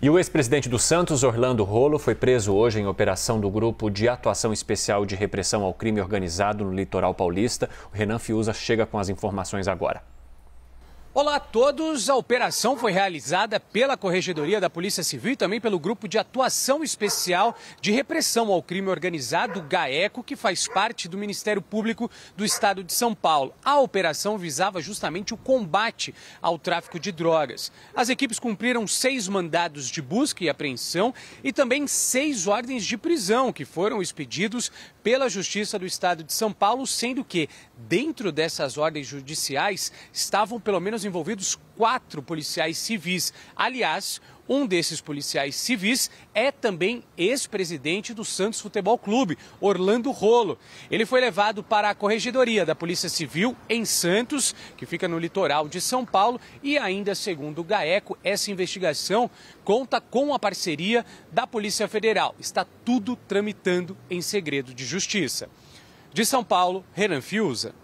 E o ex-presidente do Santos, Orlando Rolo, foi preso hoje em operação do Grupo de Atuação Especial de Repressão ao Crime Organizado no Litoral Paulista. O Renan Fiuza chega com as informações agora. Olá a todos. A operação foi realizada pela Corregedoria da Polícia Civil e também pelo Grupo de Atuação Especial de Repressão ao Crime Organizado, GAECO, que faz parte do Ministério Público do Estado de São Paulo. A operação visava justamente o combate ao tráfico de drogas. As equipes cumpriram seis mandados de busca e apreensão e também seis ordens de prisão que foram expedidos pela Justiça do Estado de São Paulo, sendo que dentro dessas ordens judiciais estavam pelo menos envolvidos quatro policiais civis. Aliás, um desses policiais civis é também ex-presidente do Santos Futebol Clube, Orlando Rolo. Ele foi levado para a corregedoria da Polícia Civil em Santos, que fica no litoral de São Paulo, e ainda segundo o GAECO, essa investigação conta com a parceria da Polícia Federal. Está tudo tramitando em segredo de justiça. De São Paulo, Renan Fiuza.